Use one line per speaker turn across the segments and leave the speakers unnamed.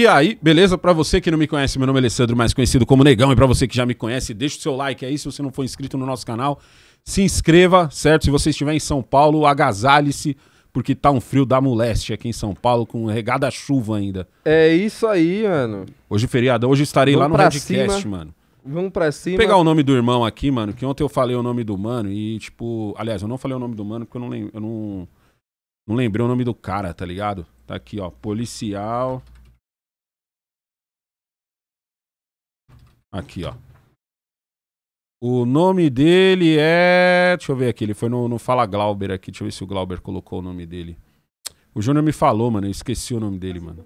E aí, beleza? Para você que não me conhece, meu nome é Alessandro, mais conhecido como Negão. E para você que já me conhece, deixa o seu like aí. Se você não for inscrito no nosso canal, se inscreva, certo? Se você estiver em São Paulo, agasalhe-se, porque tá um frio da moleste aqui em São Paulo, com regada chuva ainda.
É isso aí, mano.
Hoje é feriado,
hoje estarei Vamos lá no podcast, mano. Vamos pra cima. Vou pegar o nome
do irmão aqui, mano, que ontem eu falei o nome do mano e, tipo... Aliás, eu não falei o nome do mano porque eu não, lembro. eu não... não lembrei o nome do cara, tá ligado? Tá aqui, ó, policial... Aqui, ó. O nome dele é. Deixa eu ver aqui, ele foi no, no Fala Glauber aqui. Deixa eu ver se o Glauber colocou o nome dele. O Júnior me falou, mano. Eu esqueci o nome dele, mano.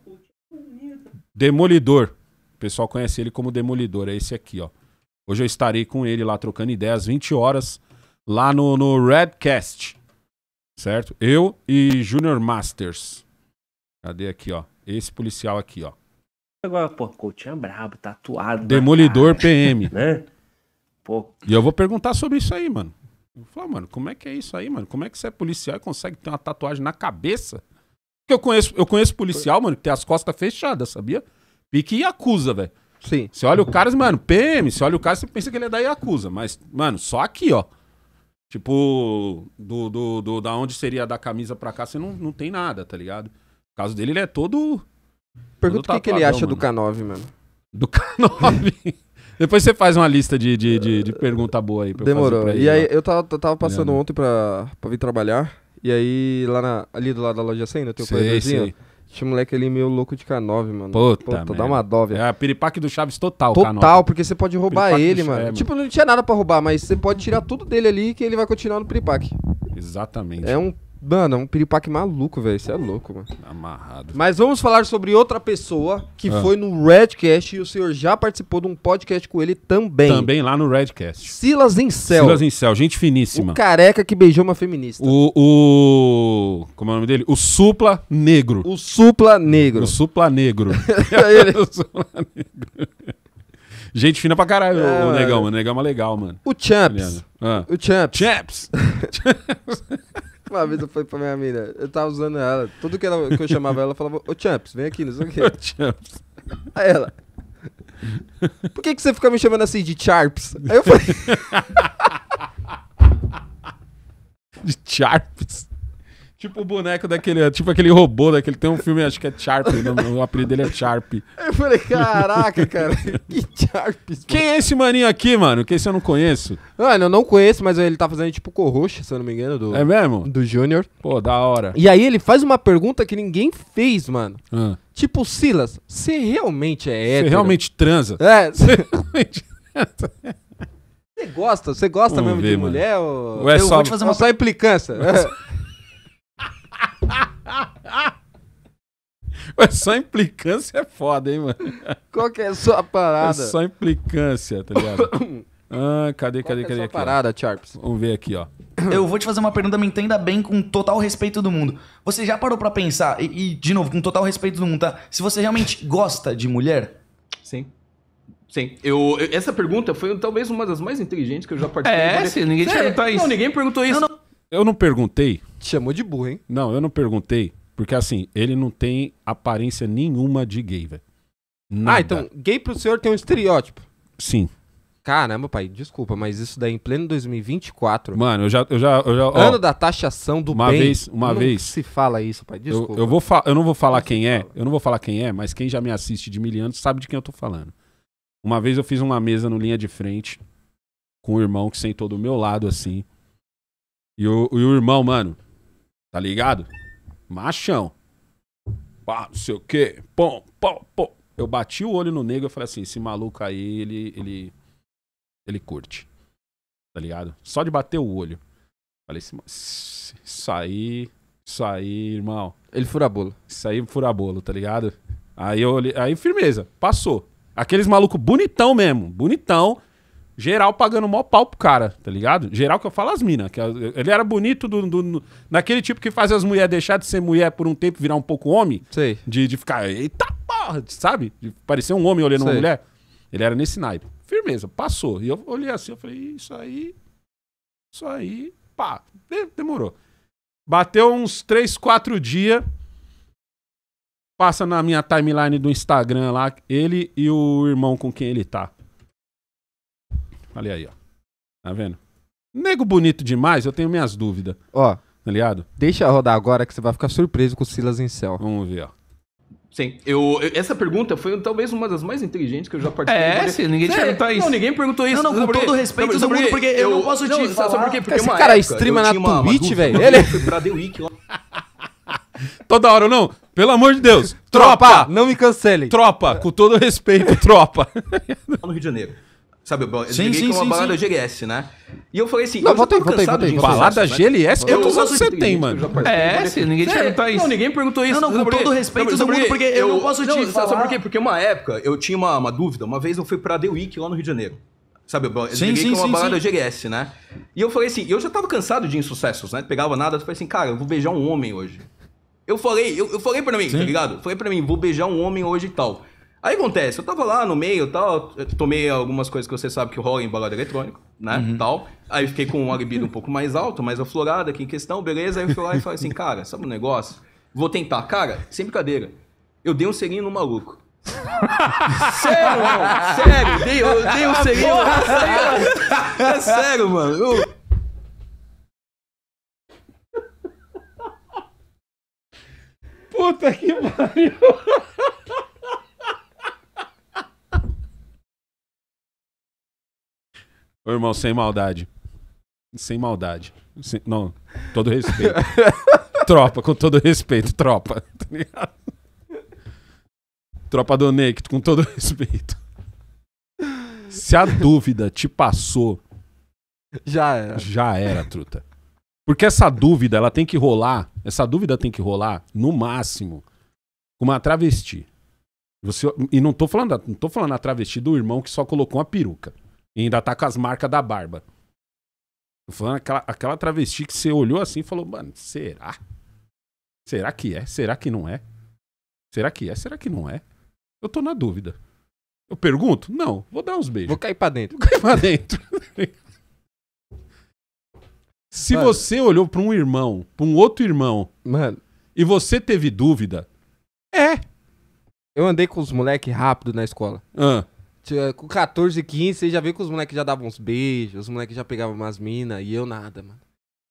Demolidor. O pessoal conhece ele como Demolidor. É esse aqui, ó. Hoje eu estarei com ele lá trocando ideias, 20 horas, lá no, no Redcast. Certo? Eu e Junior Masters. Cadê aqui, ó? Esse policial aqui, ó. Agora, pô, Coutinho é brabo, tatuado. Demolidor PM. Né? Pô. E eu vou perguntar sobre isso aí, mano. Eu falo, mano, como é que é isso aí, mano? Como é que você é policial e consegue ter uma tatuagem na cabeça? Porque eu conheço, eu conheço policial, mano, que tem as costas fechadas, sabia? Pique e acusa, velho. Sim. Você olha o cara, mano, PM, você olha o cara, você pensa que ele é da acusa, Mas, mano, só aqui, ó. Tipo, do, do, do da onde seria da camisa pra cá, você não, não tem nada, tá ligado? O caso dele, ele é todo
Pergunta o que, ele acha mano. do K9, mano. Do K9? Depois você faz
uma lista de, de, de, de pergunta boa aí pra Demorou. Pra ele, e aí, eu tava, tava passando
ontem pra, pra vir trabalhar. E aí, lá na, ali do lado da loja 100, né? Tem o corredorzinho. Tinha um moleque ali meio louco de K9, mano. Puta, Puta dá uma dó, velho. É, piripaque do Chaves total, Total, K9. porque você pode roubar piripaque ele, é, mano. Tipo, não tinha nada pra roubar, mas você pode tirar tudo dele ali que ele vai continuar no piripaque. Exatamente. É um Mano, é um piripaque maluco, velho. Isso é louco, mano. Amarrado. Mas vamos falar sobre outra pessoa que ah. foi no Redcast e o senhor já participou de um podcast com ele também. Também
lá no Redcast. Silas Incel. Silas Incel, gente finíssima. O
careca que beijou uma feminista.
O, o... Como é o nome dele? O Supla Negro. O Supla Negro. O Supla Negro. ele... o Supla Negro. Gente fina pra caralho, é, o Negão. Mano. O Negão é legal, mano. O Champs. Ah.
O Champs. Champs. Champs. Uma vez eu falei pra minha mina, eu tava usando ela. Tudo que, ela, que eu chamava ela, falava, ô Champs, vem aqui, não sei o quê. Ô Champs. Aí ela. Por que, que você fica me chamando assim de Charps? Aí eu falei. de
Charps? Tipo o boneco daquele, tipo aquele robô daquele. Tem um filme, acho que é Sharp,
o apelido dele é Sharp. Eu falei, caraca, cara, que Sharp. Quem é esse maninho aqui, mano? Que esse eu não conheço. Mano, eu não conheço, mas ele tá fazendo tipo Corroxa, se eu não me engano. Do, é mesmo? Do Júnior. Pô, da hora. E aí ele faz uma pergunta que ninguém fez, mano. Ah. Tipo, Silas, você realmente é hétero? Você realmente transa? É. Você realmente Você gosta? Você gosta Vamos mesmo ver, de mano. mulher? Ou... Ou é eu só... vou te fazer uma... só implicância.
Mas só
implicância é foda, hein, mano?
Qual que é a sua parada? É só
implicância, tá ligado? Ah, cadê, Qual cadê, é cadê? Sua aqui, parada, Charps. Vamos ver aqui, ó.
Eu vou te fazer uma pergunta, me entenda bem, com total respeito do mundo. Você já parou para pensar, e, e, de novo, com total respeito do mundo, tá? Se você realmente gosta de mulher? Sim. Sim. Eu, eu essa pergunta foi talvez uma das mais inteligentes que eu já participei. É, essa? Ninguém te perguntou isso. Não, ninguém perguntou isso. Não, não, eu não
perguntei. Te chamou de burro, hein? Não, eu não perguntei. Porque assim, ele não tem aparência
nenhuma de gay, velho. Ah, Nada. Ah, então, gay pro senhor tem um estereótipo. Sim. Caramba, pai, desculpa, mas isso daí em pleno 2024. Mano, eu já. Eu já, eu já ó, Ano da taxação do uma bem. Vez, uma não vez. se fala isso, pai, desculpa.
Eu, eu vou eu não vou falar não quem é, fala. eu não vou falar quem é, mas quem já me assiste de mil anos sabe de quem eu tô falando. Uma vez eu fiz uma mesa no linha de frente com um irmão que sentou do meu lado assim. E o, e o irmão, mano, tá ligado? Machão. Pá, não sei o quê. Pom, pom, pom. Eu bati o olho no negro e falei assim: esse maluco aí, ele, ele, ele curte. Tá ligado? Só de bater o olho. Falei assim: isso aí, isso aí, irmão. Ele fura bolo. Isso aí fura bolo, tá ligado? Aí eu olhei, aí firmeza, passou. Aqueles maluco bonitão mesmo, bonitão. Geral pagando mó pau pro cara, tá ligado? Geral que eu falo as minas. Ele era bonito do, do, do, naquele tipo que faz as mulheres deixar de ser mulher por um tempo virar um pouco homem. Sei. De, de ficar, eita porra, sabe? De parecer um homem olhando Sei. uma mulher. Ele era nesse naipe. Firmeza, passou. E eu olhei assim, eu falei, isso aí. Isso aí. Pá, demorou. Bateu uns 3, 4 dias. Passa na minha timeline do Instagram lá, ele e o irmão com quem ele tá. Ali aí, ó. Tá vendo?
Nego bonito demais, eu tenho minhas dúvidas. Ó. Tá ligado? Deixa rodar agora que você vai ficar surpreso com o Silas em céu. Vamos ver, ó.
Sim, eu, essa pergunta foi talvez uma das mais inteligentes que eu já participei. É, ninguém te perguntou isso. Não, ninguém perguntou isso. Não, não, com todo respeito do mundo, porque eu não posso te sabe- falar. por quê? Porque Esse uma cara época streama na Twitch, velho. Ele- Eu fui pra The Week lá.
Toda hora, não. Pelo amor de Deus. Tropa!
Tropa! Não me cancele. Tropa, com todo respeito, tropa. no Rio de Janeiro. Sabe, eu sim, liguei sim, com uma sim, balada sim. GLS, né? E eu falei assim, não, eu voltei, já voltei, voltei, voltei, Balada GLS? Quantos anos você tem, mano? É, sim, ninguém te perguntou isso. Não, ninguém perguntou isso. Não, não, com todo o respeito do mundo, porque eu, não posso te falar. Sabe por quê? Porque uma época eu tinha uma, dúvida, uma vez eu fui pra The Week lá no Rio de Janeiro. Sabe, eu liguei sim, com uma balada GLS, né? E eu falei assim, eu já tava cansado de insucessos, né? Pegava nada, eu falei assim, cara, eu vou beijar um homem hoje. Eu falei, eu, eu falei pra mim, tá ligado? Falei pra mim, vou beijar um homem hoje e tal. Aí acontece, eu tava lá no meio tal, tomei algumas coisas que você sabe que rola em balada eletrônico, né? Uhum. Tal. Aí fiquei com uma libido um pouco mais alta, mais aflorada aqui em questão, beleza. Aí eu fui lá e falei assim, cara, sabe um negócio? Vou tentar. Cara, sem brincadeira. Eu dei um selinho no maluco. sério, mano, sério, dei, eu dei um serinho. é sério, mano. Eu... Puta que pariu!
Ô, irmão, sem maldade. Sem maldade. Sem... Não, todo respeito. tropa, com todo respeito, tropa. Tá ligado? Tropa do Naked, com todo respeito. Se a dúvida te passou. Já era. Já era, truta. Porque essa dúvida, ela tem que rolar. Essa dúvida tem que rolar, no máximo, com uma travesti. Você, e não tô falando, não tô falando a travesti do irmão que só colocou uma peruca. E ainda tá com as marcas da barba. Tô falando aquela, aquela travesti que você olhou assim e falou, mano, será? Será que é? Será que não é? Será que é? Será que não é? Eu tô na dúvida. Eu pergunto? Não, vou dar uns beijos. Vou
cair pra dentro.
Vou cair pra dentro. Se mano, você olhou pra um
irmão, pra um outro irmão, mano, e você teve dúvida, é. Eu andei com os moleques rápido na escola. Ah. Com 14, 15, você já vê que os moleques já davam uns beijos, os moleques já pegavam umas minas e eu nada, mano.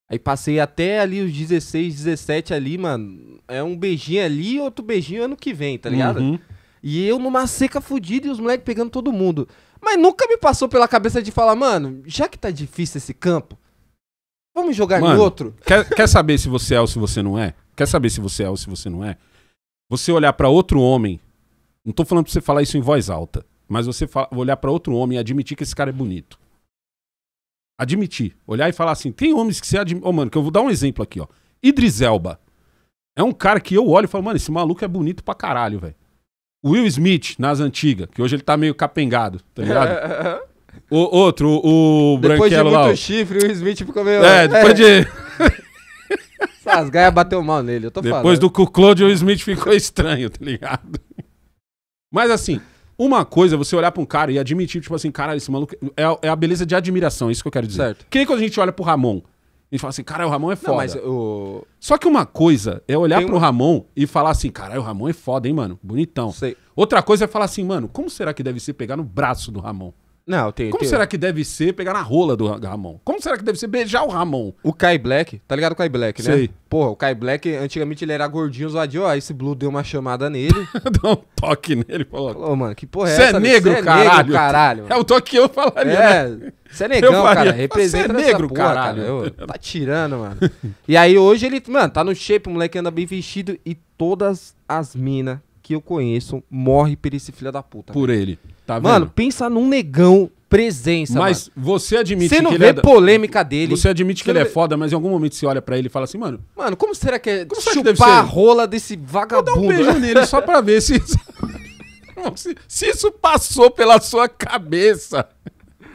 Aí passei até ali os 16, 17 ali, mano. É um beijinho ali outro beijinho ano que vem, tá ligado? Uhum. E eu numa seca fodida e os moleques pegando todo mundo. Mas nunca me passou pela cabeça de falar, mano, já que tá difícil esse campo, vamos jogar mano, em outro?
Quer, quer saber se você é ou se você não é? Quer saber se você é ou se você não é? Você olhar para outro homem, não tô falando pra você falar isso em voz alta. Mas você fala, olhar para outro homem e admitir que esse cara é bonito. Admitir. Olhar e falar assim: tem homens que você admira. Oh, mano, que eu vou dar um exemplo aqui, ó. Idris Elba. É um cara que eu olho e falo, mano, esse maluco é bonito pra caralho, velho. Will Smith, nas antigas, que hoje ele tá meio capengado, tá ligado? o, outro, o, o Depois de muito lá,
chifre, o Will Smith ficou meio... É, depois é. de... As gaias bateu mal nele, eu tô depois falando. Depois do
Ku Klux, o Will Smith ficou estranho, tá ligado? Mas assim, uma coisa é você olhar pra um cara e admitir, tipo assim, cara, esse maluco. É, é a beleza de admiração, é isso que eu quero dizer. Certo. Que nem quando a gente olha pro Ramon. E fala assim, cara, o Ramon é foda. Não, mas
o...
Só que uma coisa é olhar Tem... pro Ramon e falar assim, cara, o Ramon é foda, hein, mano? Bonitão. Sei. Outra coisa é falar assim, mano, como será que deve ser pegar no braço do Ramon? Não, tem. Como tem. será
que deve ser pegar na rola
do Ramon?
Como será que deve ser beijar o Ramon? O Kai Black, tá ligado o Kai Black, né? Sei. Porra, o Kai Black, antigamente ele era gordinho, zoadinho. Ó, esse Blue deu uma chamada nele. deu um toque nele, falou. Ô, mano, que porra é Cê é essa? Você é negro, é caralho. Negro, caralho mano. é o toque que eu falaria. É, você né? é negão, cara. É representa Você é negro, porra, caralho. Cara. tá tirando, mano. e aí hoje ele, mano, tá no shape, o moleque anda bem vestido e todas as minas que eu conheço morre por esse filho da puta. Por cara. ele. Tá Mano, pensa num negão presença. Mas mano. você
admite que. Você não que vê ele é... polêmica dele. Você admite que ele é vê... é foda, mas em algum momento você olha para ele e fala assim, mano.
Mano, como será que é como chupar a
rola desse vagabundo?
Vou dar um beijo nele só pra ver se... se.
se isso passou pela sua cabeça.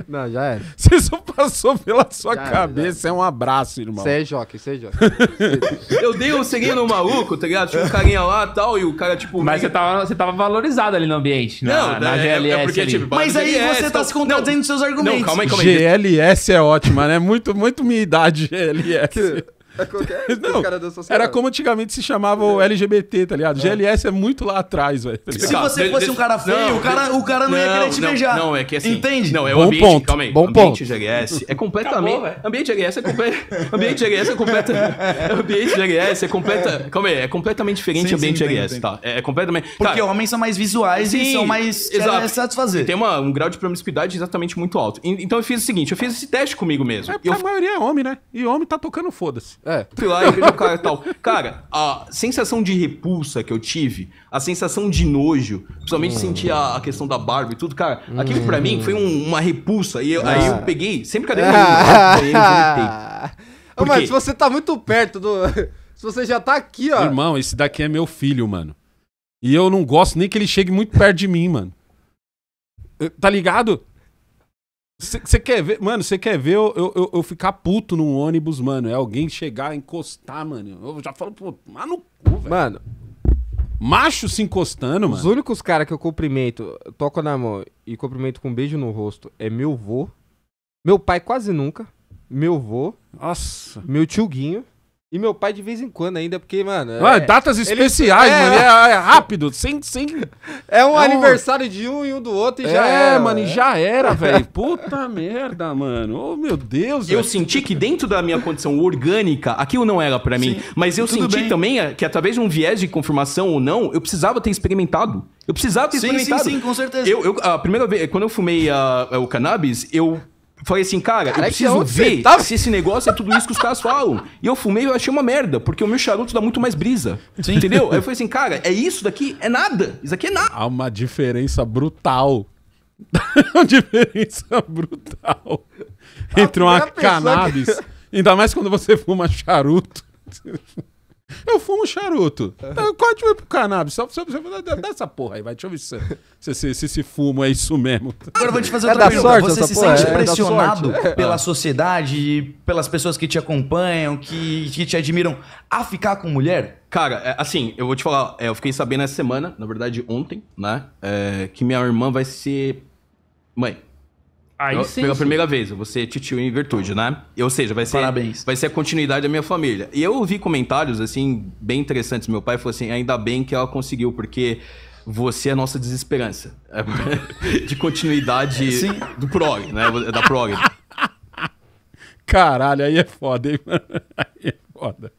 Não, já era. Você só passou pela sua já cabeça, era, é um abraço, irmão. Você é joque, você é joque.
eu dei um seguinho no maluco, tá ligado? Tinha um carinha lá e tal, e o cara, tipo... Mas você tava, você tava valorizado ali no ambiente, não, na, é, GLS é, é porque, tipo, Mas aí GLS, você tá se contradizendo seus argumentos. Não, calma aí, calma aí.
GLS é ótima, né? Muito, muito minha idade, GLS. É qualquer é? não, cara da sociedade. Era como antigamente se chamava o é. LGBT, tá ligado? É. GLS é muito lá atrás,
velho. Tá se você tá. fosse um cara feio, não, o, cara, o cara não, não ia querer te não, beijar. Não, é que assim. Entende? Não, é o bom ambiente. Ponto, calma aí. Bom ambiente ponto. GLS é completamente. Acabou, ambiente GLS é completamente. ambiente GLS é completa. ambiente GLS é completa. Calma aí, é completamente diferente sim, ambiente sim, GLS, tá? É, completamente. Porque homens são mais visuais sim, e são mais. Exato. Satisfazer. Tem uma, um grau de promiscuidade exatamente muito alto. Então eu fiz o seguinte, eu fiz esse teste comigo mesmo. É porque a maioria é homem, né? E homem tá tocando foda-se. É. Fui lá, entrei no carro e tal. Cara, a sensação de repulsa que eu tive, a sensação de nojo, principalmente hum. sentir a, a, questão da barba e tudo, cara, hum. aquilo pra mim foi um, uma repulsa. E eu, ah. aí eu ah. peguei, sempre que eu dei ah.
Mas se você tá muito perto do. Se você já tá aqui, ó.
Irmão, esse daqui é meu filho, mano. E eu não gosto nem que ele chegue muito perto de mim, mano. Tá ligado? Você quer ver, mano, você quer ver eu, eu, eu, ficar puto num ônibus, mano? É alguém chegar, encostar, mano. Eu já falo, pô, mas no cu, velho. Mano,
macho se encostando, mano. Os únicos caras que eu cumprimento, toco na mão e cumprimento com um beijo no rosto é meu vô, meu pai quase nunca, meu vô, Nossa. meu tio Guinho. E meu pai de vez em quando ainda, porque, mano. é, datas especiais, ele, é, mano. É, é, é rápido, sem, sem. É, é um aniversário de um e um do outro e já é, era. É, mano, e né? já era, velho.
Puta merda, mano. Oh, meu Deus. Eu véio. senti que dentro da minha condição orgânica, aquilo não era para mim. Sim, mas eu senti bem. também que através de um viés de confirmação ou não, eu precisava ter experimentado. Eu precisava ter sim, experimentado. Sim, sim, com certeza. Eu, eu, a primeira vez, quando eu fumei a, ah, a, o cannabis, eu Falei assim, cara, eu preciso ver tá? se esse negócio é tudo isso que os caras falam. E eu fumei e eu achei uma merda, porque o meu charuto dá muito mais brisa. Sim. Entendeu? Aí eu falei assim, cara, é isso daqui? É nada. Isso aqui é nada. Há uma diferença brutal. uma diferença
brutal entre uma cannabis. Que... Ainda mais quando você fuma charuto. Eu fumo charuto. Eu qual pro o cannabis? Só, só, só, dá essa porra aí, vai. Deixa eu ver se, se, se, se esse fumo é isso mesmo. Agora eu vou te fazer é outra é pergunta. Sorte, Você se porra, sente é, pressionado é
pela sociedade, pelas pessoas que te acompanham, que, que te admiram, a ficar com mulher? Cara, é, assim, eu vou te falar, é, eu fiquei sabendo essa semana, na verdade ontem, né? que minha irmã vai ser mãe. Aí eu, sim, pela sim. primeira vez, eu vou ser titio em virtude, né? Ou seja, vai ser, Parabéns. vai ser a continuidade da minha família. E eu ouvi comentários, assim, bem interessantes. Meu pai falou assim: ainda bem que ela conseguiu, porque você é a nossa desesperança. De continuidade é, sim. do prog, né? Da prog.
Caralho, aí é foda, hein, mano? Aí é foda.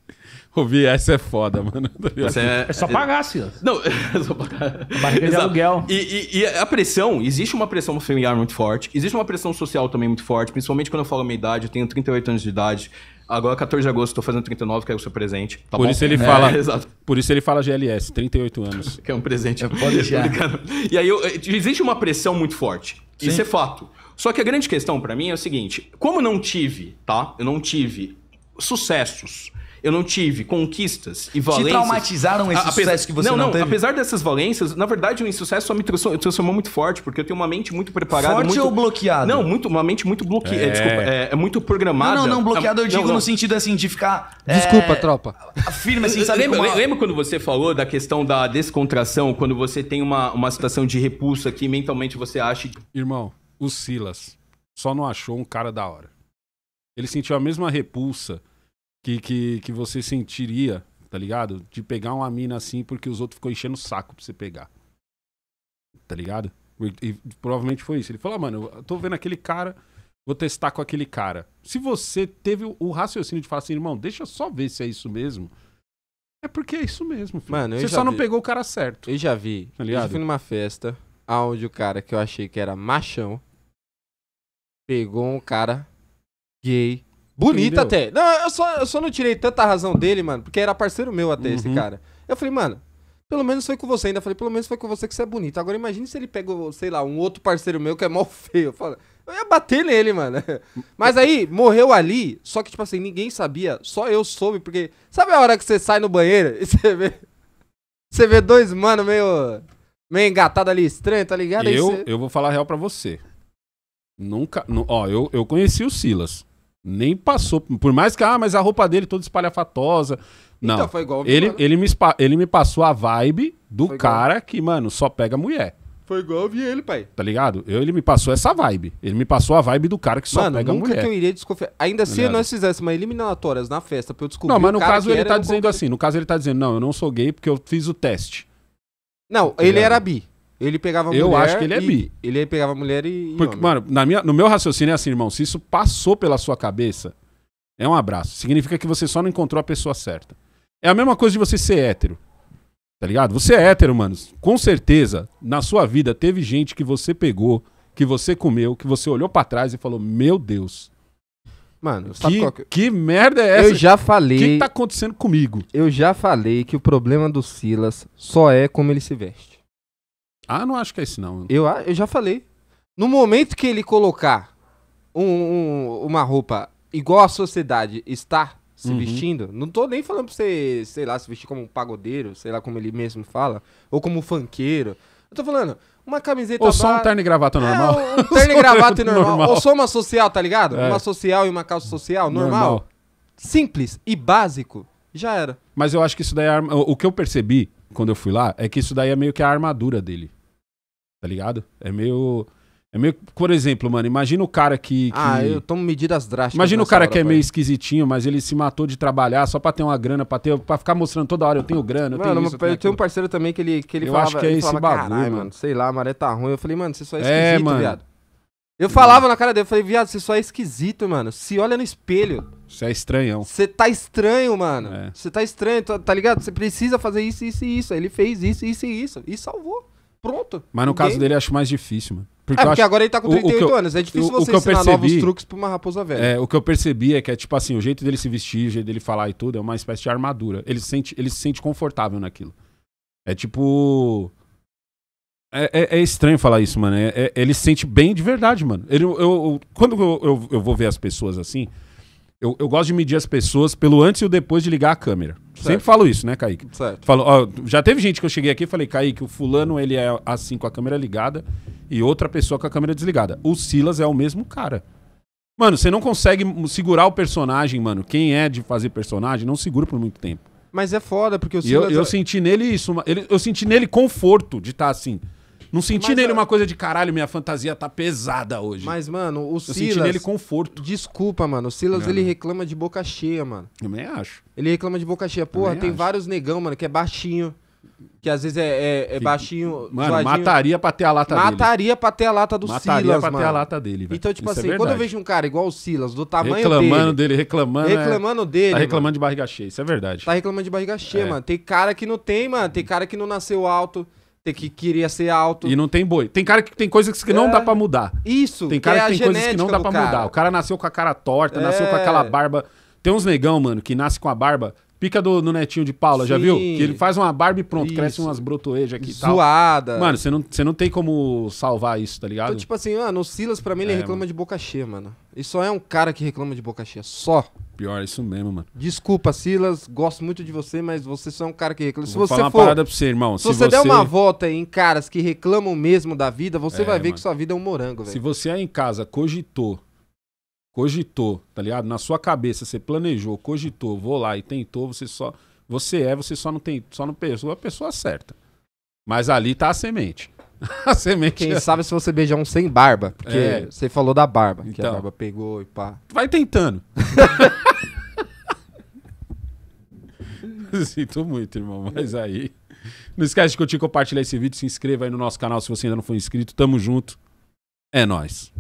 Ouvir essa é foda, mano. Tá é... é, só pagar, é- Silas. Não, é só pagar. barriga de aluguel. E, e, e, a pressão, existe uma pressão familiar muito forte, existe uma pressão social também muito forte, principalmente quando eu falo a minha idade, eu tenho 38 anos de idade. Agora, 14 de agosto, estou fazendo 39, que é o seu presente. Tá por bom? isso ele é, fala. É, Por isso ele fala GLS, 38 anos. que é um presente. É, pode deixar. E aí, eu, eh, existe uma pressão muito forte. Sim. Isso é fato. Só que a grande questão para mim é o seguinte: como eu não tive, tá? Eu não tive sucessos eu não tive conquistas e valências. Te traumatizaram esse apesar, sucesso que você não, não, não teve? Apesar dessas valências, na verdade, o insucesso só me transformou, transformou muito forte, porque eu tenho uma mente muito preparada. Forte muito, ou bloqueada? Não, muito, uma mente muito bloqueada. É, é. Desculpa, é, é, muito programada. Não, não, não bloqueada é, eu digo não, no sentido assim de ficar. É, desculpa, tropa. Firme assim, sabe? Lembra, lembra quando você falou da questão da descontração, quando você tem uma, uma situação de repulsa que mentalmente você acha. Irmão, o Silas
só não achou um cara da hora. Ele sentiu a mesma repulsa que, que, que você sentiria, tá ligado? De pegar uma mina assim porque os outros ficou enchendo o saco pra você pegar. Tá ligado? E, e provavelmente foi isso. Ele falou, ah, mano, eu tô vendo aquele cara, vou testar com aquele cara. Se você teve o, raciocínio de falar assim, irmão, deixa só ver se é
isso mesmo.
É porque é isso mesmo, filho. Mano, você só vi. não pegou o cara
certo. Eu já vi. Tá já Eu fui numa festa onde o cara que eu achei que era machão pegou um cara gay Bonita até. Não, eu só, eu só não tirei tanta razão dele, mano, porque era parceiro meu até uhum. esse cara. Eu falei, mano, pelo menos foi com você. Ainda falei, pelo menos foi com você que você é bonito. Agora imagine se ele pegou, sei lá, um outro parceiro meu que é mal feio. Eu, eu ia bater nele, mano. Mas aí, morreu ali, só que, tipo assim, ninguém sabia. Só eu soube, porque. Sabe a hora que você sai no banheiro e você vê. Você vê dois mano meio. meio engatado ali, estranho, tá ligado? Eu, você...
eu vou falar real pra você. Nunca. Ó, eu, eu conheci o Silas. Nem passou. Por mais que, ah, mas a roupa dele toda espalhafatosa. Não. Então, foi igual ele, ele, me, ele me passou a vibe do foi cara igual. que, mano, só pega mulher.
Foi igual eu vi ele, pai.
Tá ligado? Eu, ele me passou essa vibe. Ele me passou a vibe do cara que só mano, pega nunca mulher. Nunca que eu
iria desconfiar. Ainda tá se assim, ligado? nós fizéssemos eliminatórias na festa pra eu descobrir. Não, mas no caso ele tá dizendo
assim. No caso ele tá dizendo, não, eu não sou gay porque eu fiz o teste.
Não, tá ele era bi.
Ele pegava mulher. Eu acho que ele é bi.
Ele pegava mulher e. Porque, homem. mano,
na minha, no meu raciocínio é assim, irmão. Se isso passou pela sua cabeça, é um abraço. Significa que você só não encontrou a pessoa certa. É a mesma coisa de você ser hétero. Tá ligado? Você é hétero, mano. Com certeza, na sua vida, teve gente que você pegou, que você comeu, que você olhou para trás e falou:
Meu Deus. Mano, que, que... que, merda é essa? Eu já falei. O que, que tá acontecendo comigo? Eu já falei que o problema do Silas só é como ele se veste. Ah, não acho que é esse, não. Eu, eu já falei. No momento que ele colocar um, um, uma roupa igual a sociedade está se uhum. vestindo, não tô nem falando pra você, sei lá, se vestir como um pagodeiro, sei lá como ele mesmo fala, ou como um funkeiro. Eu tô falando, uma camiseta. Ou só bar... É, um terno e gravata normal. É, um terno e gravata normal. normal. Ou só uma social, tá ligado? É. Uma social e uma calça social, normal. normal. Simples e básico,
já era. Mas eu acho que isso daí é. O que eu percebi quando eu fui lá é que isso daí é meio que a armadura dele. Tá ligado? É meio. É meio. Por exemplo, mano, imagina o cara que. que... Ah, eu
tomo medidas drásticas. Imagina o cara hora, que é meio
esquisitinho, mas ele se matou de trabalhar só pra ter
uma grana, pra, ter, pra ficar mostrando toda hora, eu tenho grana, eu mano, tenho isso. Eu, tenho, eu tenho um parceiro também que ele, que ele eu falava. Acho que é esse falava, bagulho, mano. mano. Sei lá, a maré tá ruim. Eu falei, mano, você só é, é esquisito, é, mano. viado. Eu falava na cara dele, eu falei, viado, você só é esquisito, mano. Se olha no espelho. Você é estranhão. Você tá estranho, mano. É. Você é. tá estranho, tá, tá ligado? Você precisa fazer isso, isso e isso. ele fez isso, isso e isso. E salvou. Pronto. Mas no caso dele,
acho mais difícil, mano.
Porque é, porque acho... agora ele tá com 38 eu, anos. É difícil o, você o ensinar percebi, novos truques pra uma raposa velha. É,
o que eu percebi é que é tipo assim, o jeito dele se vestir, o jeito dele falar e tudo, é uma espécie de armadura. Ele se sente, ele se sente confortável naquilo. É tipo. É, é, é estranho falar isso, mano. É, é ele se sente bem de verdade, mano. Ele, eu, eu quando eu, eu, vou ver as pessoas assim, eu, eu gosto de medir as pessoas pelo antes e o depois de ligar a câmera. Certo. Sempre falo isso, né, Kaique? Certo. Falo, ó, já teve gente que eu cheguei aqui e falei, Kaique, o fulano ele é assim com a câmera ligada e outra pessoa com a câmera desligada. O Silas é o mesmo cara. Mano, você não consegue segurar o personagem, mano. Quem é de fazer personagem não segura por muito tempo.
Mas é foda, porque o Silas... E eu, eu é
senti nele isso. Ele, eu senti nele conforto de estar tá assim. Não senti mas, nele uma coisa de caralho, minha fantasia tá pesada hoje.
Mas, mano, o eu Silas... Eu senti nele conforto. Desculpa, mano. O Silas, ele reclama de boca cheia, mano. Eu nem acho. Ele reclama de boca cheia. Porra, tem acho. vários negão, mano, que é baixinho. Que às vezes é, é, é baixinho. Mano, zoadinho. mataria pra ter a lata mataria dele. Mataria pra ter a lata do mataria Silas. Mataria pra mano. ter a lata dele, velho. Então, tipo Isso é assim, é quando eu vejo um cara igual o Silas, do tamanho reclamando dele. dele
reclamando dele, é- reclamando. dele. Tá reclamando mano. de barriga cheia. Isso é
verdade. Tá reclamando de barriga cheia, é. mano. Tem cara que não tem, mano. Tem cara que não nasceu alto que queria ser alto. E não tem
boi. Tem cara que tem coisas que é. não dá para
mudar. Isso. Tem cara que, é que tem coisas que não dá para mudar. O
cara nasceu com a cara torta, é. nasceu com é. aquela barba. Tem uns negão, mano, que nasce com a barba. Pica do, do netinho de Paula, Sim. já viu? Que ele
faz uma barba e pronto, isso. cresce umas brotoejas aqui e tal. Zoada. Mano, você
não, você não tem como salvar isso, tá ligado? Então, tipo
assim, mano, o Silas, pra mim, ele é, reclama mano. de boca cheia, mano. E só é um cara que reclama de boca cheia. Só. Pior, é isso mesmo, mano. Desculpa, Silas, gosto muito de você, mas você só é um cara que reclama. Se Vou você falar uma parada pra você, irmão. Se, se você, você, der uma volta em caras que reclamam mesmo da vida, você é, vai ver mano. que sua vida é um morango, velho. Se
você aí em casa cogitou, cogitou, tá ligado? Na sua cabeça, você planejou, cogitou, vou lá e tentou, você só. Você é, você só não tem, só não pensou a pessoa certa. Mas ali tá a
semente. a semente. Quem é. sabe se você beijar um sem barba. Porque é. você falou da barba, então, que a então. barba pegou e pá. Vai tentando.
Sinto muito, irmão, mas é. aí. Não esquece de curtir, compartilhar esse vídeo, se inscreva aí no nosso canal se você ainda não for inscrito. Tamo junto. É nós.